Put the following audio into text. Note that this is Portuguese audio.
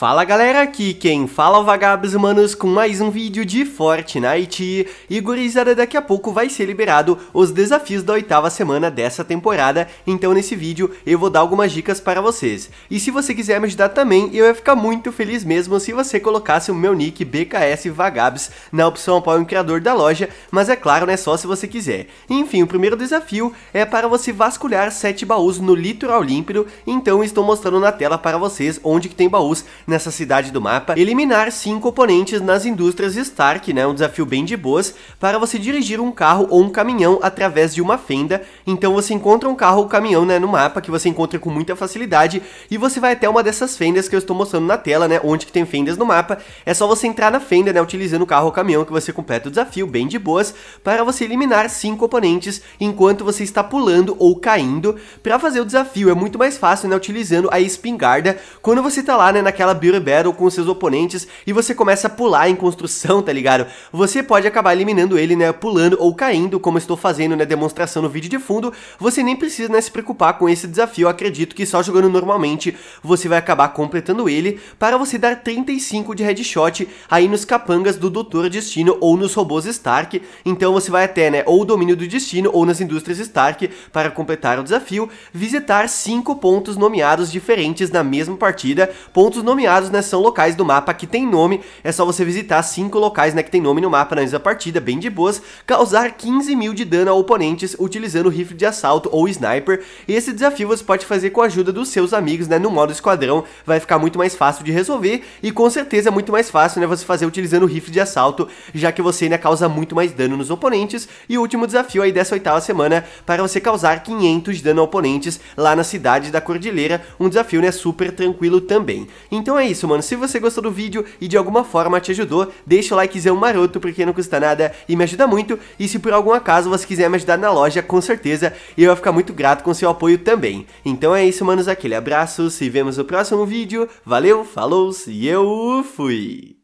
Fala galera, aqui quem fala é vagabos humanos com mais um vídeo de Fortnite e gurizada daqui a pouco vai ser liberado os desafios da oitava semana dessa temporada, então nesse vídeo eu vou dar algumas dicas para vocês. E se você quiser me ajudar também, eu ia ficar muito feliz mesmo se você colocasse o meu nick BKS Vagabos na opção apoio um criador da loja, mas é claro, né, só se você quiser. Enfim, o primeiro desafio é para você vasculhar 7 baús no litoral límpido, então estou mostrando na tela para vocês onde que tem baús nessa cidade do mapa, eliminar cinco oponentes nas indústrias Stark, né, um desafio bem de boas, para você dirigir um carro ou um caminhão através de uma fenda, então você encontra um carro ou caminhão, né, no mapa, que você encontra com muita facilidade, e você vai até uma dessas fendas que eu estou mostrando na tela, né, onde que tem fendas no mapa, é só você entrar na fenda, né, utilizando o carro ou caminhão que você completa o desafio, bem de boas, para você eliminar cinco oponentes enquanto você está pulando ou caindo, para fazer o desafio é muito mais fácil, né, utilizando a espingarda, quando você está lá, né, naquela Beauty Battle com seus oponentes e você começa a pular em construção, tá ligado? Você pode acabar eliminando ele, né, pulando ou caindo, como estou fazendo na né, demonstração no vídeo de fundo. Você nem precisa, né, se preocupar com esse desafio, Eu acredito que só jogando normalmente você vai acabar completando ele para você dar 35 de headshot aí nos capangas do Doutor Destino ou nos robôs Stark. Então você vai até, né, ou o domínio do destino ou nas indústrias Stark para completar o desafio, visitar 5 pontos nomeados diferentes na mesma partida, pontos nomeados né, são locais do mapa que tem nome, é só você visitar 5 locais, né, que tem nome no mapa antes da partida, bem de boas, causar 15 mil de dano a oponentes utilizando rifle de assalto ou sniper, e esse desafio você pode fazer com a ajuda dos seus amigos, né, no modo esquadrão, vai ficar muito mais fácil de resolver, e com certeza é muito mais fácil, né, você fazer utilizando o rifle de assalto, já que você, né, causa muito mais dano nos oponentes, e o último desafio aí dessa oitava semana, para você causar 500 de dano a oponentes lá na cidade da Cordilheira, um desafio, né, super tranquilo também. Então é é isso, mano. Se você gostou do vídeo e de alguma forma te ajudou, deixa o likezão maroto porque não custa nada e me ajuda muito. E se por algum acaso você quiser me ajudar na loja, com certeza eu vou ficar muito grato com seu apoio também. Então é isso, manos. Aquele abraço, se vemos no próximo vídeo. Valeu, falou e eu fui!